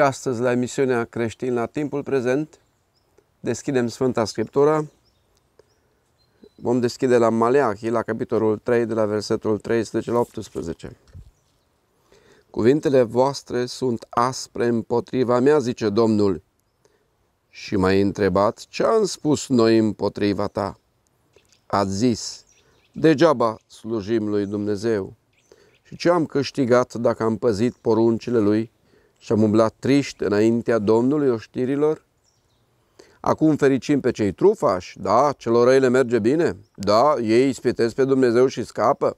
Și astăzi, la emisiunea Creștin la timpul prezent, deschidem Sfânta Scriptură. Vom deschide la Maleachi, la capitolul 3, de la versetul 13 la 18. Cuvintele voastre sunt aspre împotriva mea, zice Domnul. Și m-ai întrebat ce am spus noi împotriva ta. Ați zis, degeaba slujim lui Dumnezeu. Și ce am câștigat dacă am păzit poruncile lui? și am umblat triști înaintea Domnului oștirilor? Acum fericim pe cei trufași, da, celor răi le merge bine, da, ei spitesc pe Dumnezeu și scapă.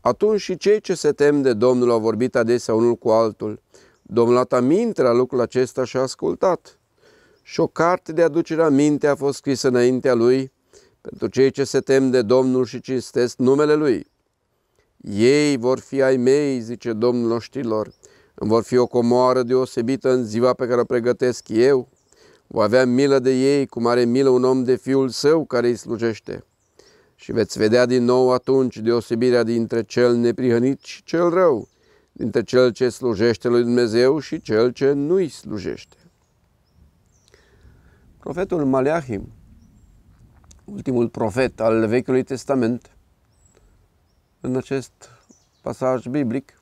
Atunci și cei ce se tem de Domnul au vorbit adesea unul cu altul. Domnul a luat aminte la lucrul acesta și a ascultat. Și o carte de aducere a minte a fost scrisă înaintea lui pentru cei ce se tem de Domnul și cinstesc numele lui. Ei vor fi ai mei, zice Domnul oștilor, îmi vor fi o comoară deosebită în ziua pe care o pregătesc eu. Voi avea milă de ei, cum are milă un om de fiul său care îi slujește. Și veți vedea din nou atunci deosebirea dintre cel neprihănit și cel rău, dintre cel ce slujește lui Dumnezeu și cel ce nu îi slujește. Profetul Maleahim, ultimul profet al Vechiului Testament, în acest pasaj biblic,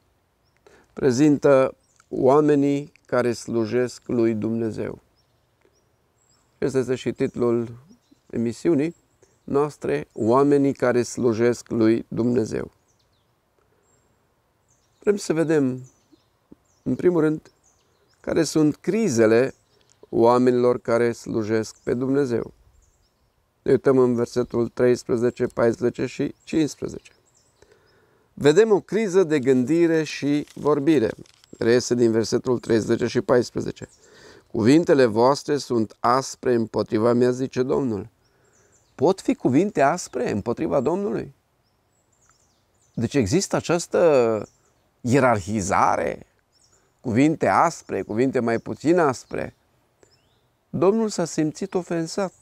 prezintă oamenii care slujesc lui Dumnezeu. Acesta este și titlul emisiunii noastre, oamenii care slujesc lui Dumnezeu. Vrem să vedem, în primul rând, care sunt crizele oamenilor care slujesc pe Dumnezeu. Ne uităm în versetul 13, 14 și 15 vedem o criză de gândire și vorbire. Reiese din versetul 13 și 14. Cuvintele voastre sunt aspre împotriva mea, zice Domnul. Pot fi cuvinte aspre împotriva Domnului? Deci există această ierarhizare, cuvinte aspre, cuvinte mai puțin aspre. Domnul s-a simțit ofensat.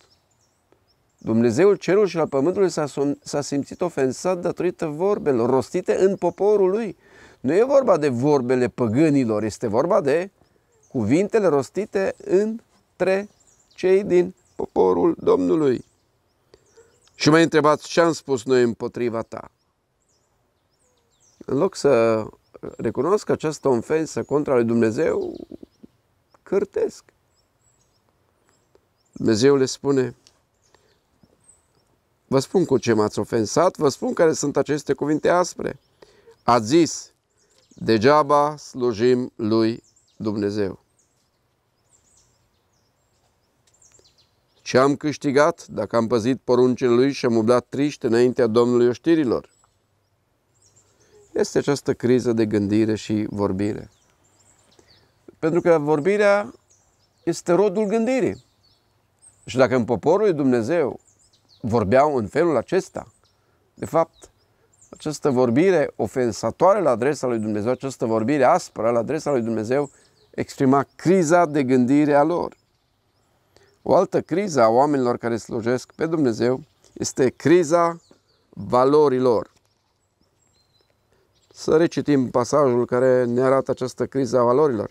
Dumnezeul cerul și al pământului s-a, simțit ofensat datorită vorbelor rostite în poporul lui. Nu e vorba de vorbele păgânilor, este vorba de cuvintele rostite între cei din poporul Domnului. Și mai întrebați ce am spus noi împotriva ta. În loc să recunosc această ofensă contra lui Dumnezeu, cârtesc. Dumnezeu le spune, Vă spun cu ce m-ați ofensat, vă spun care sunt aceste cuvinte aspre. s-a zis, degeaba slujim lui Dumnezeu. Ce am câștigat dacă am păzit poruncile lui și am umblat triște înaintea Domnului oștirilor? Este această criză de gândire și vorbire. Pentru că vorbirea este rodul gândirii. Și dacă în poporul lui Dumnezeu vorbeau în felul acesta. De fapt, această vorbire ofensatoare la adresa lui Dumnezeu, această vorbire aspră la adresa lui Dumnezeu, exprima criza de gândire a lor. O altă criză a oamenilor care slujesc pe Dumnezeu este criza valorilor. Să recitim pasajul care ne arată această criză a valorilor.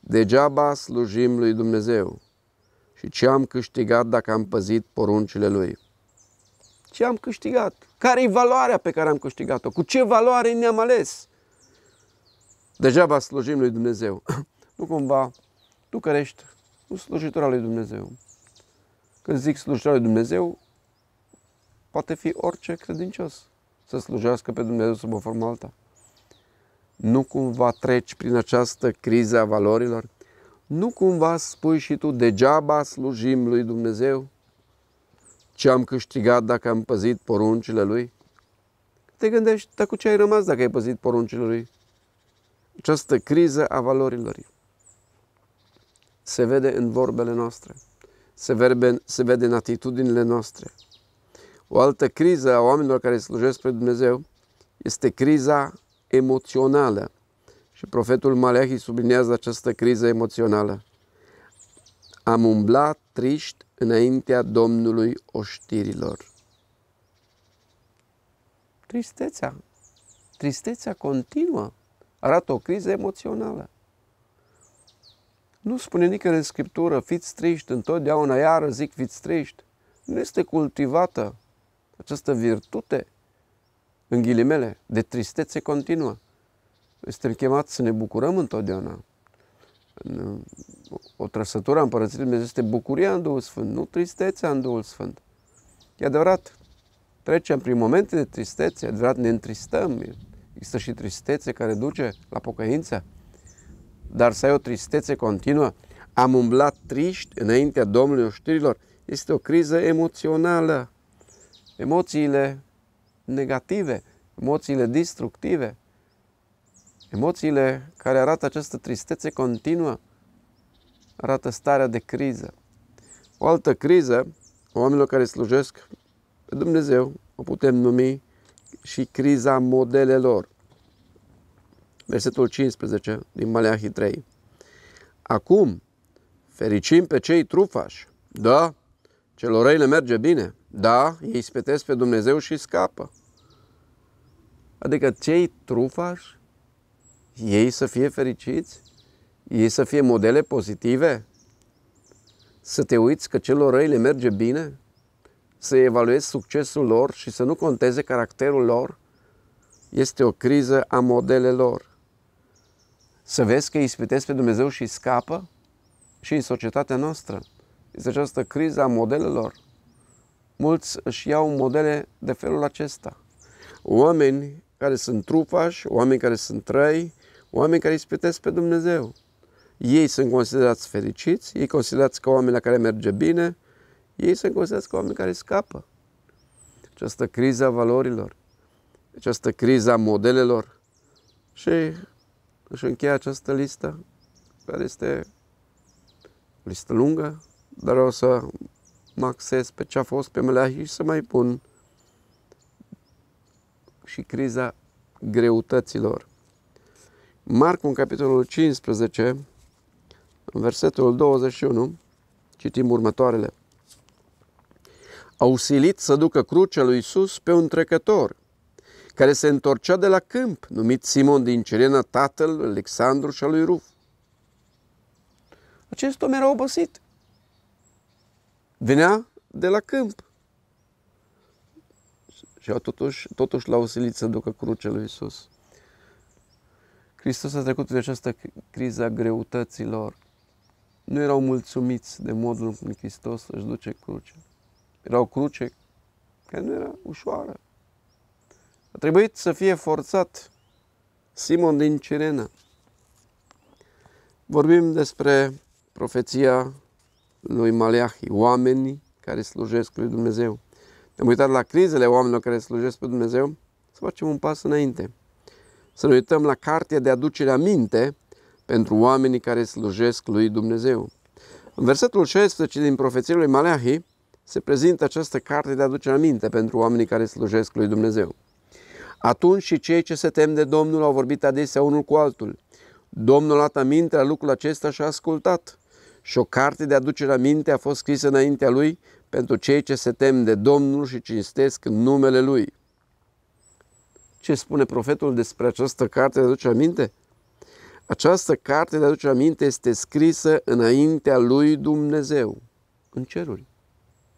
Degeaba slujim lui Dumnezeu și ce am câștigat dacă am păzit poruncile lui. Ce am câștigat? Care e valoarea pe care am câștigat-o? Cu ce valoare ne-am ales? Degeaba slujim lui Dumnezeu. Nu cumva tu ești un slujitor al lui Dumnezeu. Când zic slujitor al lui Dumnezeu, poate fi orice credincios să slujească pe Dumnezeu sub o formă alta. Nu cumva treci prin această criză a valorilor? nu cumva spui și tu, degeaba slujim lui Dumnezeu? Ce am câștigat dacă am păzit poruncile lui? Te gândești, dar cu ce ai rămas dacă ai păzit poruncile lui? Această criză a valorilor se vede în vorbele noastre, se, verbe, se vede în atitudinile noastre. O altă criză a oamenilor care slujesc pe Dumnezeu este criza emoțională. Și profetul Maleahi sublinează această criză emoțională. Am umblat triști înaintea Domnului oștirilor. Tristețea. Tristețea continuă. Arată o criză emoțională. Nu spune nicăieri în Scriptură, fiți triști, întotdeauna iară zic fiți triști. Nu este cultivată această virtute, în ghilimele, de tristețe continuă suntem chemați să ne bucurăm întotdeauna. O trăsătură a Împărăției Lui Dumnezeu este bucuria în Duhul Sfânt, nu tristețea în Duhul Sfânt. E adevărat, trecem prin momente de tristețe, adevărat ne întristăm, există și tristețe care duce la pocăință, dar să ai o tristețe continuă, am umblat triști înaintea Domnului oștirilor, este o criză emoțională. Emoțiile negative, emoțiile destructive, Emoțiile care arată această tristețe continuă arată starea de criză. O altă criză, oamenilor care slujesc pe Dumnezeu, o putem numi și criza modelelor. Versetul 15 din Maleahii 3. Acum, fericim pe cei trufași. Da, celor răi le merge bine. Da, ei spetesc pe Dumnezeu și scapă. Adică cei trufași ei să fie fericiți, ei să fie modele pozitive, să te uiți că celor răi le merge bine, să evaluezi succesul lor și să nu conteze caracterul lor, este o criză a modelelor. Să vezi că îi ispitezi pe Dumnezeu și scapă și în societatea noastră. Este această criză a modelelor. Mulți își iau modele de felul acesta. Oameni care sunt trupași, oameni care sunt răi, oameni care ispitesc pe Dumnezeu. Ei sunt considerați fericiți, ei considerați ca oameni la care merge bine, ei sunt considerați ca oameni care scapă. Această criză a valorilor, această criză a modelelor și își încheie această listă, care este o listă lungă, dar o să mă acces pe ce a fost pe Meleahi și să mai pun și criza greutăților Marcu, în capitolul 15, în versetul 21, citim următoarele. Au silit să ducă crucea lui Iisus pe un trecător, care se întorcea de la câmp, numit Simon din Cirena, tatăl Alexandru și al lui Ruf. Acest om era obosit. Venea de la câmp. Și totuși, totuși l-au silit să ducă crucea lui Iisus. Hristos a trecut de această criză a greutăților. Nu erau mulțumiți de modul în care Hristos își duce crucea. Erau cruce care nu era ușoară. A trebuit să fie forțat Simon din Cirena. Vorbim despre profeția lui Maleahi, oamenii care slujesc lui Dumnezeu. Ne-am uitat la crizele oamenilor care slujesc pe Dumnezeu, să facem un pas înainte să ne uităm la cartea de aducere a minte pentru oamenii care slujesc lui Dumnezeu. În versetul 16 din profeția lui Maleahi se prezintă această carte de aducere a minte pentru oamenii care slujesc lui Dumnezeu. Atunci și cei ce se tem de Domnul au vorbit adesea unul cu altul. Domnul a luat aminte la lucrul acesta și a ascultat. Și o carte de aducere a minte a fost scrisă înaintea lui pentru cei ce se tem de Domnul și cinstesc numele lui ce spune profetul despre această carte, le aduce aminte? Această carte, le aduce aminte, este scrisă înaintea lui Dumnezeu, în ceruri.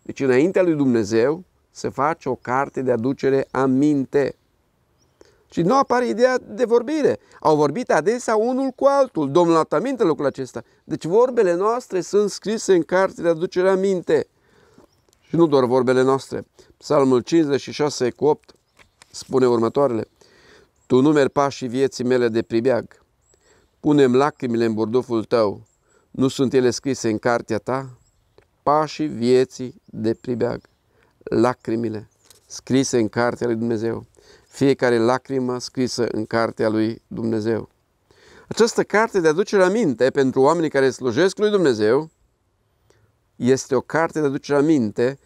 Deci înaintea lui Dumnezeu se face o carte de aducere aminte. Și nu apare ideea de vorbire. Au vorbit adesea unul cu altul. Domnul a aminte lucrul acesta. Deci vorbele noastre sunt scrise în carte de aducere aminte. Și nu doar vorbele noastre. Psalmul 56 cu 8 spune următoarele. Tu numeri pașii vieții mele de pribeag. Punem lacrimile în burduful tău. Nu sunt ele scrise în cartea ta? Pașii vieții de pribeag. Lacrimile scrise în cartea lui Dumnezeu. Fiecare lacrimă scrisă în cartea lui Dumnezeu. Această carte de aducere minte pentru oamenii care slujesc lui Dumnezeu este o carte de aducere minte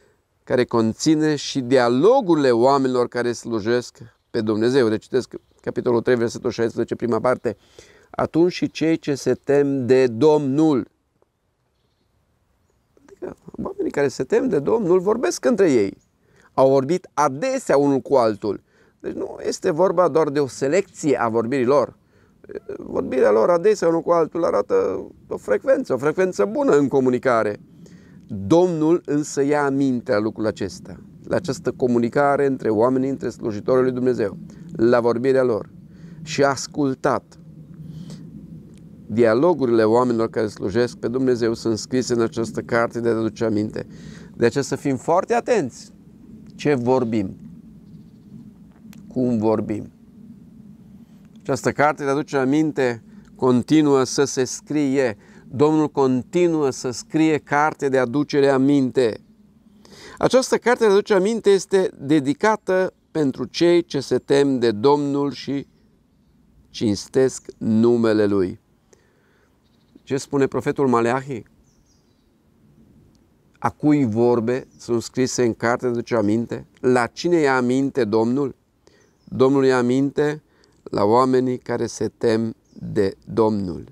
care conține și dialogurile oamenilor care slujesc pe Dumnezeu. Deci citesc capitolul 3, versetul 16, prima parte. Atunci și cei ce se tem de Domnul. Adică oamenii care se tem de Domnul vorbesc între ei. Au vorbit adesea unul cu altul. Deci nu este vorba doar de o selecție a vorbirilor. Vorbirea lor adesea unul cu altul arată o frecvență, o frecvență bună în comunicare. Domnul însă ia aminte la lucrul acesta, la această comunicare între oamenii, între slujitorii lui Dumnezeu, la vorbirea lor și a ascultat. Dialogurile oamenilor care slujesc pe Dumnezeu sunt scrise în această carte de a aduce aminte. De aceea să fim foarte atenți ce vorbim, cum vorbim. Această carte de aduce aminte continuă să se scrie Domnul continuă să scrie carte de aducere a minte. Această carte de aducere a minte este dedicată pentru cei ce se tem de Domnul și cinstesc numele Lui. Ce spune profetul Maleahi? A cui vorbe sunt scrise în carte de aducere a minte? La cine ia aminte Domnul? Domnul ia aminte la oamenii care se tem de Domnul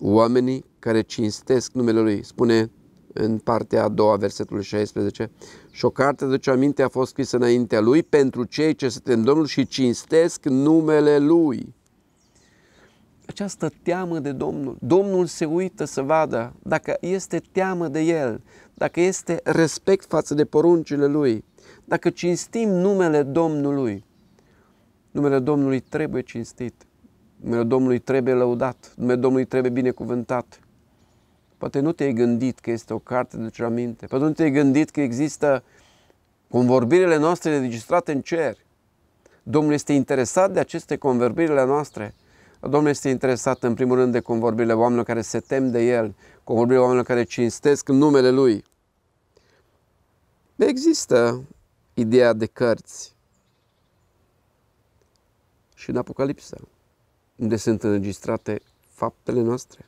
oamenii care cinstesc numele Lui. Spune în partea a doua, versetul 16, și o carte de ce aminte a fost scrisă înaintea Lui pentru cei ce se tem Domnul și cinstesc numele Lui. Această teamă de Domnul, Domnul se uită să vadă dacă este teamă de El, dacă este respect față de poruncile Lui, dacă cinstim numele Domnului. Numele Domnului trebuie cinstit. Numele Domnului trebuie lăudat, numele Domnului trebuie binecuvântat. Poate nu te-ai gândit că este o carte de duce aminte, poate nu te-ai gândit că există convorbirile noastre registrate în cer. Domnul este interesat de aceste convorbirile noastre. Domnul este interesat în primul rând de convorbirile oamenilor care se tem de El, convorbirile oamenilor care cinstesc numele Lui. Există ideea de cărți și în Apocalipsă unde sunt înregistrate faptele noastre.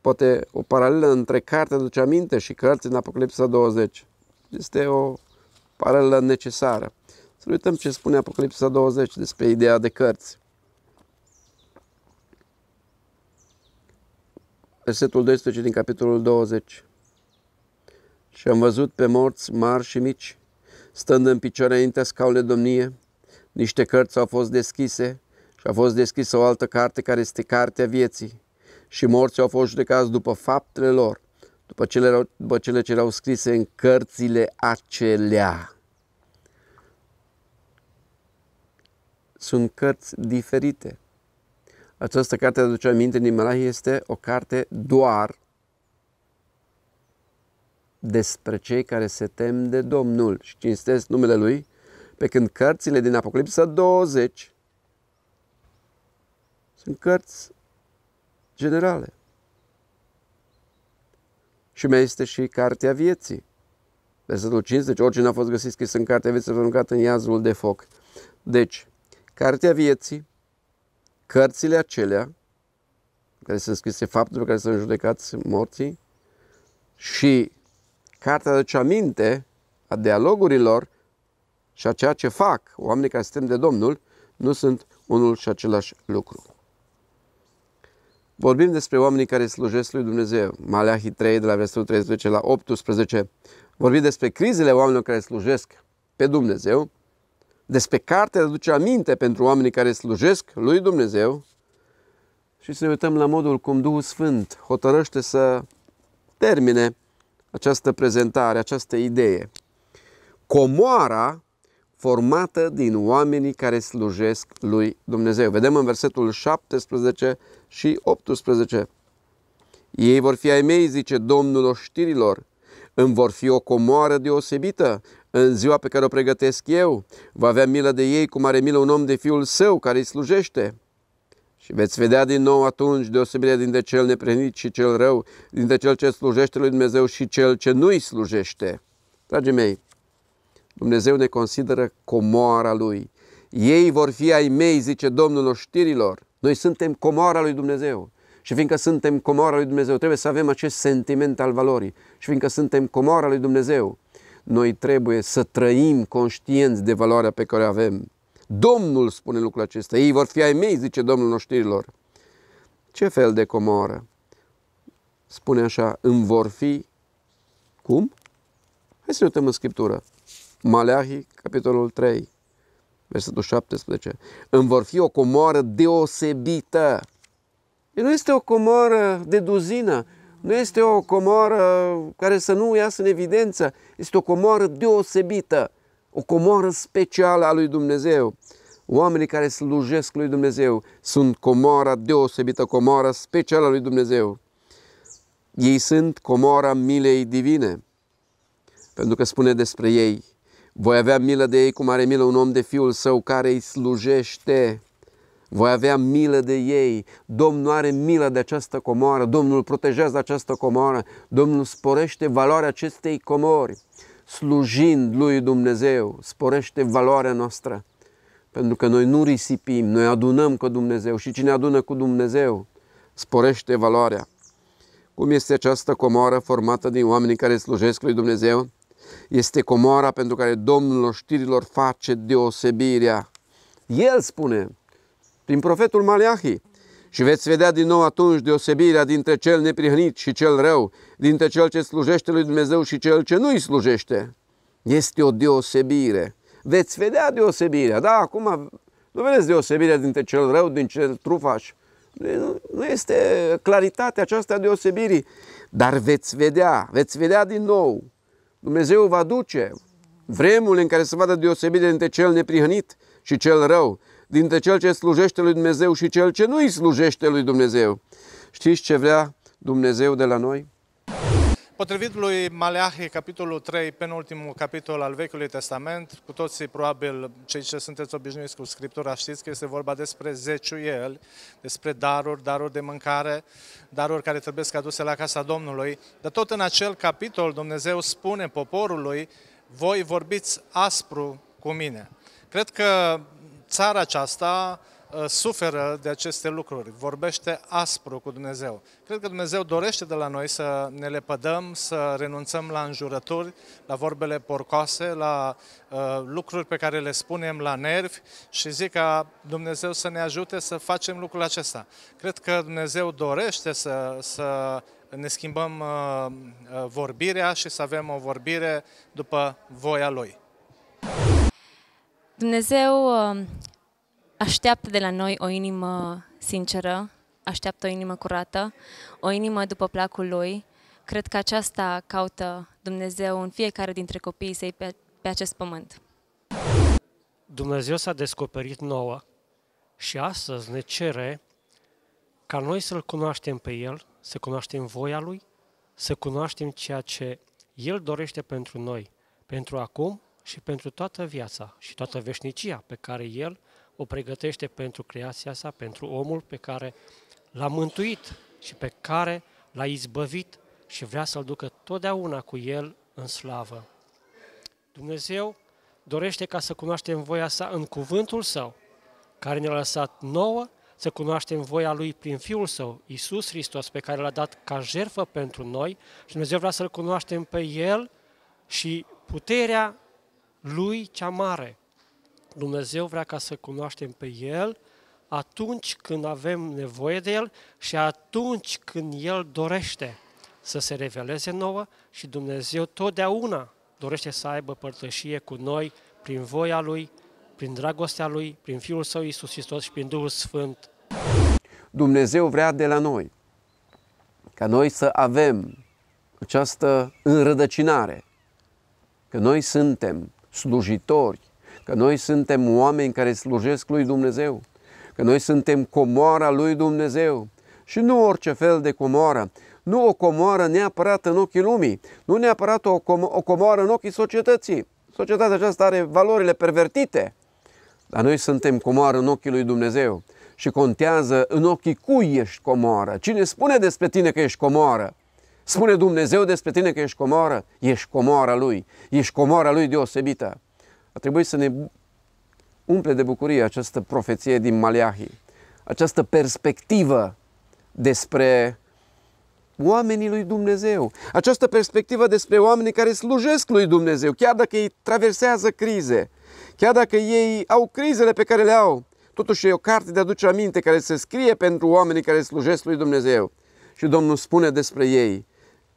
Poate o paralelă între cartea duce aminte și cărți în Apocalipsa 20. Este o paralelă necesară. Să uităm ce spune Apocalipsa 20 despre ideea de cărți. Versetul 12 din capitolul 20. Și am văzut pe morți mari și mici, stând în picioare înaintea scaunele domnie, niște cărți au fost deschise, că a fost deschisă o altă carte care este Cartea Vieții și morții au fost judecați după faptele lor, după cele, după cele ce erau scrise în cărțile acelea. Sunt cărți diferite. Această carte, aduce aminte din Malahi, este o carte doar despre cei care se tem de Domnul și cinstesc numele Lui, pe când cărțile din Apocalipsa 20 în cărți generale. Și mai este și Cartea Vieții. Versetul 50, oricine a fost găsit scris în Cartea Vieții, aruncat în iazul de foc. Deci, Cartea Vieții, cărțile acelea, care sunt scrise faptele pe care sunt judecați morții, și Cartea de Ceaminte a dialogurilor și a ceea ce fac oamenii care suntem de Domnul, nu sunt unul și același lucru. Vorbim despre oamenii care slujesc lui Dumnezeu. Maleahii 3, de la versetul 13 la 18. Vorbim despre crizele oamenilor care slujesc pe Dumnezeu. Despre cartea de aduce aminte pentru oamenii care slujesc lui Dumnezeu. Și să ne uităm la modul cum Duhul Sfânt hotărăște să termine această prezentare, această idee. Comoara formată din oamenii care slujesc lui Dumnezeu. Vedem în versetul 17 și 18. Ei vor fi ai mei, zice Domnul oștirilor, îmi vor fi o comoară deosebită în ziua pe care o pregătesc eu. Va avea milă de ei cum are milă un om de fiul său care îi slujește. Și veți vedea din nou atunci deosebirea dintre cel neprenit și cel rău, dintre cel ce slujește lui Dumnezeu și cel ce nu îi slujește. Dragii mei, Dumnezeu ne consideră comoara Lui. Ei vor fi ai mei, zice Domnul oștirilor. Noi suntem comoara Lui Dumnezeu. Și fiindcă suntem comoara Lui Dumnezeu, trebuie să avem acest sentiment al valorii. Și fiindcă suntem comoara Lui Dumnezeu, noi trebuie să trăim conștienți de valoarea pe care o avem. Domnul spune lucrul acesta. Ei vor fi ai mei, zice Domnul oștirilor. Ce fel de comoră? Spune așa, îmi vor fi cum? Hai să ne uităm în Scriptură. Maleahii, capitolul 3, versetul 17. Îmi vor fi o comoară deosebită. Nu este o comoară de duzină, nu este o comoară care să nu iasă în evidență, este o comoară deosebită, o comoară specială a lui Dumnezeu. Oamenii care slujesc lui Dumnezeu sunt comoara deosebită, comoara specială a lui Dumnezeu. Ei sunt comoara milei divine, pentru că spune despre ei, voi avea milă de ei cum are milă un om de fiul său care îi slujește. Voi avea milă de ei. Domnul are milă de această comoară. Domnul protejează această comoară. Domnul sporește valoarea acestei comori. Slujind lui Dumnezeu, sporește valoarea noastră. Pentru că noi nu risipim, noi adunăm cu Dumnezeu și cine adună cu Dumnezeu sporește valoarea. Cum este această comoară formată din oamenii care slujesc lui Dumnezeu? Este comoara pentru care Domnul oștirilor face deosebirea. El spune, prin profetul Maleahi, și veți vedea din nou atunci deosebirea dintre cel neprihănit și cel rău, dintre cel ce slujește lui Dumnezeu și cel ce nu-i slujește. Este o deosebire. Veți vedea deosebirea. Da, acum nu vedeți deosebirea dintre cel rău, din cel trufaș. Nu, este claritatea aceasta deosebirii. Dar veți vedea, veți vedea din nou. Dumnezeu va duce vremul în care se vadă deosebire dintre cel neprihănit și cel rău, dintre cel ce slujește lui Dumnezeu și cel ce nu îi slujește lui Dumnezeu. Știți ce vrea Dumnezeu de la noi? Potrivit lui Maleahi, capitolul 3, penultimul capitol al Vechiului Testament, cu toții probabil cei ce sunteți obișnuiți cu Scriptura știți că este vorba despre el, despre daruri, daruri de mâncare, daruri care trebuie să aduse la casa Domnului. Dar tot în acel capitol Dumnezeu spune poporului, voi vorbiți aspru cu mine. Cred că țara aceasta, Uh, suferă de aceste lucruri, vorbește aspru cu Dumnezeu. Cred că Dumnezeu dorește de la noi să ne lepădăm, să renunțăm la înjurături, la vorbele porcoase, la uh, lucruri pe care le spunem la nervi și zic ca Dumnezeu să ne ajute să facem lucrul acesta. Cred că Dumnezeu dorește să, să ne schimbăm uh, uh vorbirea și să avem o vorbire după voia Lui. Dumnezeu uh, așteaptă de la noi o inimă sinceră, așteaptă o inimă curată, o inimă după placul lui. Cred că aceasta caută Dumnezeu în fiecare dintre copiii săi pe, pe acest pământ. Dumnezeu s-a descoperit nouă și astăzi ne cere ca noi să-L cunoaștem pe El, să cunoaștem voia Lui, să cunoaștem ceea ce El dorește pentru noi, pentru acum și pentru toată viața și toată veșnicia pe care El o pregătește pentru creația sa, pentru omul pe care l-a mântuit și pe care l-a izbăvit și vrea să-l ducă totdeauna cu el în slavă. Dumnezeu dorește ca să cunoaștem voia sa în cuvântul său, care ne-a lăsat nouă să cunoaștem voia Lui prin Fiul Său, Isus Hristos, pe care l-a dat ca jertfă pentru noi și Dumnezeu vrea să-L cunoaștem pe El și puterea Lui cea mare, Dumnezeu vrea ca să cunoaștem pe El atunci când avem nevoie de El și atunci când El dorește să se reveleze nouă și Dumnezeu totdeauna dorește să aibă părtășie cu noi prin voia Lui, prin dragostea Lui, prin Fiul Său Iisus Hristos și prin Duhul Sfânt. Dumnezeu vrea de la noi ca noi să avem această înrădăcinare, că noi suntem slujitori că noi suntem oameni care slujesc lui Dumnezeu, că noi suntem comoara lui Dumnezeu și nu orice fel de comoară, nu o comoară neapărat în ochii lumii, nu neapărat o, com- o comoară în ochii societății. Societatea aceasta are valorile pervertite, dar noi suntem comoară în ochii lui Dumnezeu și contează în ochii cui ești comoară, cine spune despre tine că ești comoară. Spune Dumnezeu despre tine că ești comoară, ești comoara Lui, ești comoara Lui deosebită. A trebuit să ne umple de bucurie această profeție din Maleahi, această perspectivă despre oamenii lui Dumnezeu, această perspectivă despre oamenii care slujesc lui Dumnezeu, chiar dacă ei traversează crize, chiar dacă ei au crizele pe care le au, totuși e o carte de aduce aminte care se scrie pentru oamenii care slujesc lui Dumnezeu. Și Domnul spune despre ei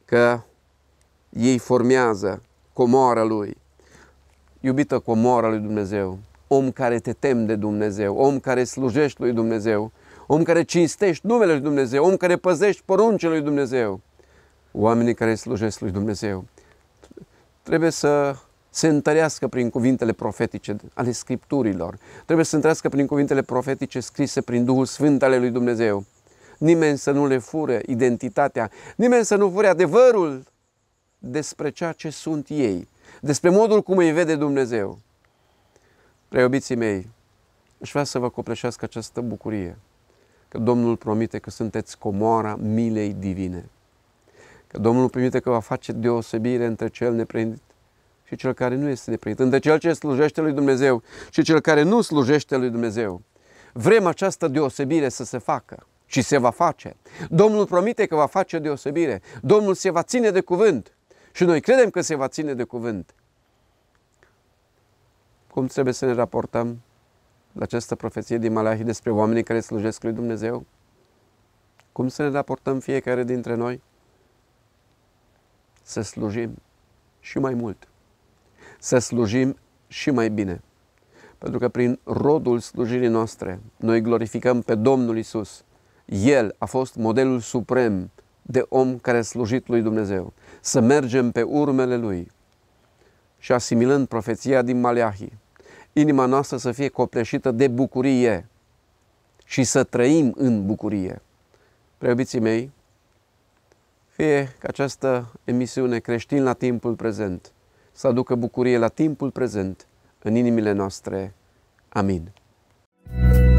că ei formează comoara lui, iubită comoră lui Dumnezeu, om care te tem de Dumnezeu, om care slujești lui Dumnezeu, om care cinstești numele lui Dumnezeu, om care păzești poruncele lui Dumnezeu, oamenii care slujesc lui Dumnezeu. Trebuie să se întărească prin cuvintele profetice ale Scripturilor. Trebuie să se întărească prin cuvintele profetice scrise prin Duhul Sfânt ale lui Dumnezeu. Nimeni să nu le fure identitatea, nimeni să nu fure adevărul despre ceea ce sunt ei despre modul cum îi vede Dumnezeu. Preobiții mei, își vrea să vă copleșească această bucurie că Domnul promite că sunteți comoara milei divine, că Domnul promite că va face deosebire între cel neprindit și cel care nu este neprindit, între cel ce slujește lui Dumnezeu și cel care nu slujește lui Dumnezeu. Vrem această deosebire să se facă și se va face. Domnul promite că va face deosebire. Domnul se va ține de cuvânt. Și noi credem că se va ține de cuvânt. Cum trebuie să ne raportăm la această profeție din Malahi despre oamenii care slujesc lui Dumnezeu? Cum să ne raportăm fiecare dintre noi? Să slujim și mai mult. Să slujim și mai bine. Pentru că prin rodul slujirii noastre noi glorificăm pe Domnul Isus. El a fost modelul suprem de om care a slujit lui Dumnezeu, să mergem pe urmele lui. Și asimilând profeția din Maleahi, inima noastră să fie copleșită de bucurie și să trăim în bucurie. Preobiții mei, fie că această emisiune creștin la timpul prezent să aducă bucurie la timpul prezent în inimile noastre. Amin. thank you